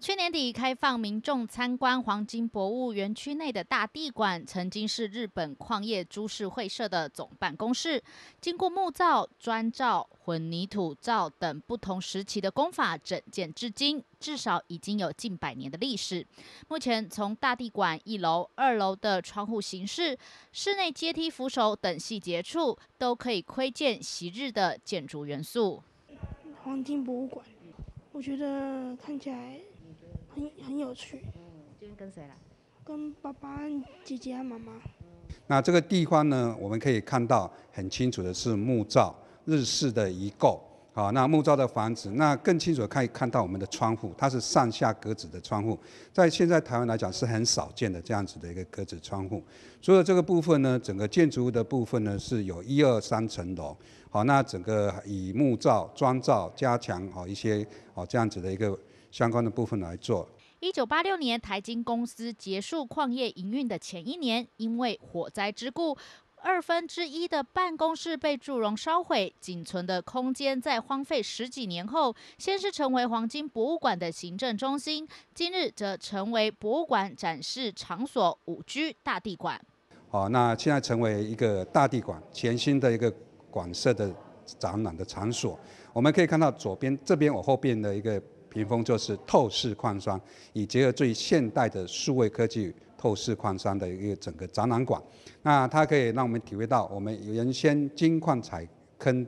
去年底开放民众参观黄金博物园区内的大地馆，曾经是日本矿业株式会社的总办公室。经过木造、砖造、混凝土造等不同时期的工法整建至今，至少已经有近百年的历史。目前从大地馆一楼、二楼的窗户形式、室内阶梯扶手等细节处，都可以窥见昔日的建筑元素。黄金博物馆，我觉得看起来。很有趣，今天跟谁了？跟爸爸、姐姐、妈妈。那这个地方呢，我们可以看到很清楚的是木造日式的遗构。好，那木造的房子，那更清楚可以看到我们的窗户，它是上下格子的窗户，在现在台湾来讲是很少见的这样子的一个格子窗户。所以这个部分呢，整个建筑物的部分呢是有一二三层楼。好，那整个以木造、砖造、加强好一些好这样子的一个相关的部分来做。一九八六年，台金公司结束矿业营运的前一年，因为火灾之故。二分之一的办公室被熔融烧毁，仅存的空间在荒废十几年后，先是成为黄金博物馆的行政中心，今日则成为博物馆展示场所——五居大地馆。好，那现在成为一个大地馆全新的一个馆舍的展览的场所。我们可以看到左边这边我后边的一个屏风就是透视矿山，以结合最现代的数位科技。透视矿山的一个整个展览馆，那它可以让我们体会到我们原先金矿采坑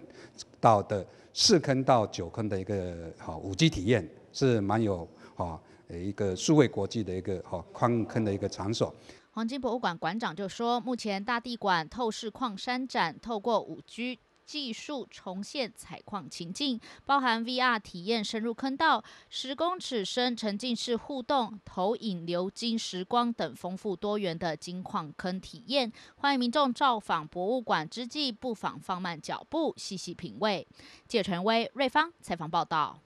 到的四坑到九坑的一个好五 G 体验，是蛮有好一个数位国际的一个好矿坑的一个场所。黄金博物馆馆长就说，目前大地馆透视矿山展透过五 G。技术重现采矿情境，包含 VR 体验、深入坑道、十公尺深沉浸式互动、投影流金时光等丰富多元的金矿坑体验。欢迎民众造访博物馆之际，不妨放慢脚步，细细品味。谢晨威、瑞芳采访报道。